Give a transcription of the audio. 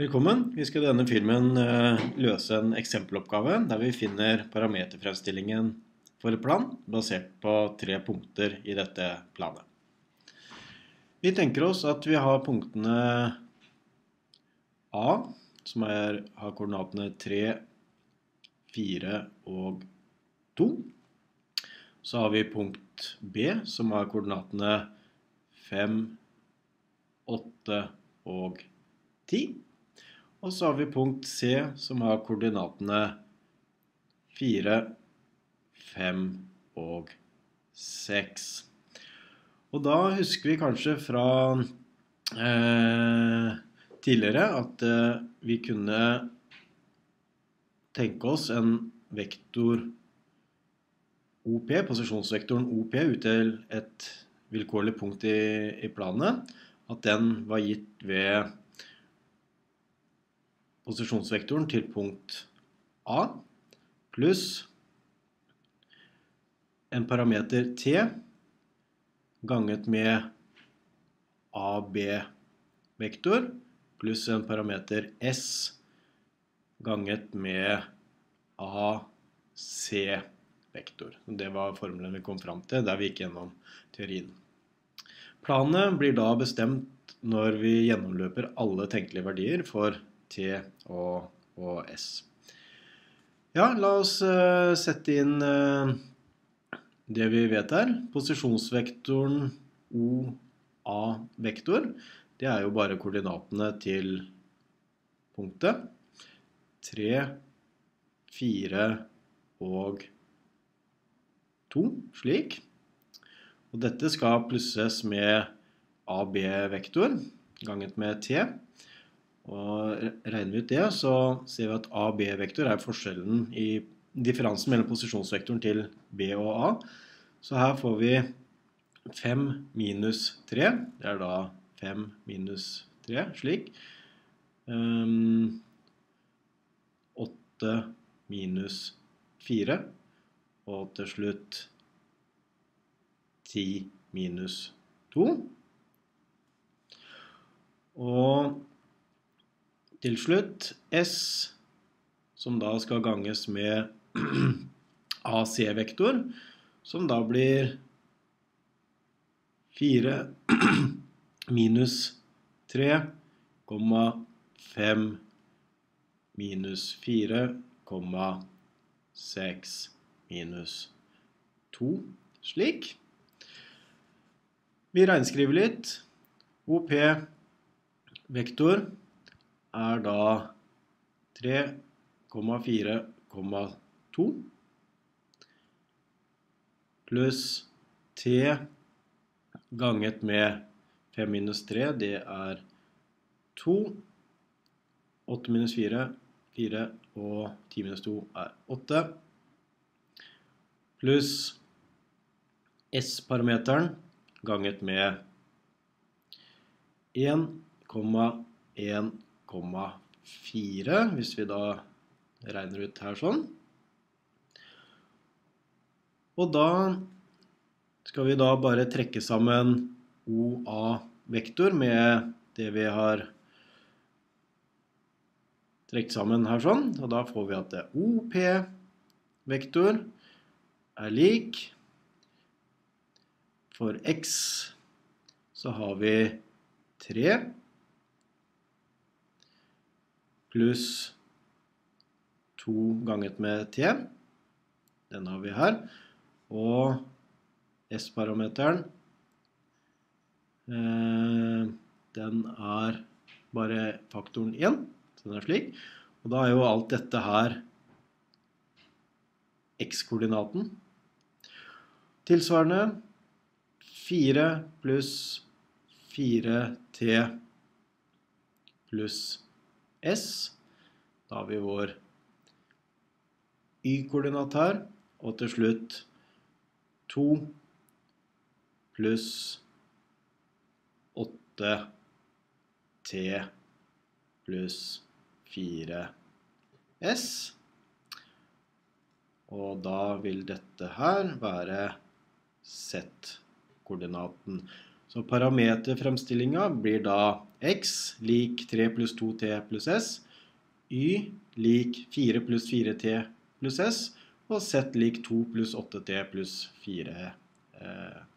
Velkommen. Vi skal i denne filmen eh, løse en eksempeloppgave der vi finner parameterfremstillingen for et plan basert på tre punkter i dette planet. Vi tenker oss at vi har punktene A, som er, har koordinatene 3, 4 og 2. Så har vi punkt B, som har koordinatene 5, 8 og 10. Og så har vi punkt C, som har koordinatene 4, 5 og 6. Og da husker vi kanskje fra eh, tidligere at eh, vi kunne tenke oss en vektor OP, posisjonsvektoren OP ut til et vilkårlig punkt i, i planet, at den var gitt ved posisjonsvektoren til punkt A pluss en parameter T ganget med AB-vektor pluss en parameter S ganget med AC-vektor. Det var formelen vi kom fram til der vi gikk gjennom teorien. Planet blir da bestemt når vi gjennomløper alle tenkelige verdier for T og, og S. Ja, la oss uh, sette inn uh, det vi vet her. Posisjonsvektoren OA-vektor. Det er jo bare koordinatene til punktet. 3, 4 og 2, slik. Og dette skal plusses med AB-vektor ganget med T. Og regner vi ut det, så ser vi at A og B-vektor er forskjellen i differansen mellom posisjonsvektoren til B og A. Så her får vi 5 minus 3. Det er da 5 minus 3, slik. 8 ehm, minus 4. Og til slutt 10 minus 2. Og til slutt S, som da skal ganges med AC-vektor, som da blir 4 minus 3,5 minus 4,6 minus 2. Slik. Vi regnskriver litt. OP vektor er da 3,4,2 pluss T ganget med 5 minus 3, det er 2. 8 minus 4, 4. Og 10 minus 2 er 8. Pluss S-parameteren ganget med 1,1 1,4, hvis vi da regner ut her sånn. Og da skal vi da bare trekke sammen OA-vektor med det vi har trekt sammen her sånn. Og da får vi at det OP-vektor er lik For X så har vi 3 pluss 2 ganget med T. Den har vi her. Og S-parameteren eh, Den er bare faktoren 1, så den er slik. Og da er jo alt dette her X-koordinaten. Tilsvarende 4 pluss 4T pluss 1 S. Da har vi vår Y-koordinat her. Og til slutt 2 pluss 8 T pluss 4 S. Og da vil dette her være Z-koordinaten. Så parameterfremstillinga blir da x lik 3 pluss 2t pluss s, y lik 4 pluss 4t pluss s, og z lik 2 pluss 8t pluss 4 eh,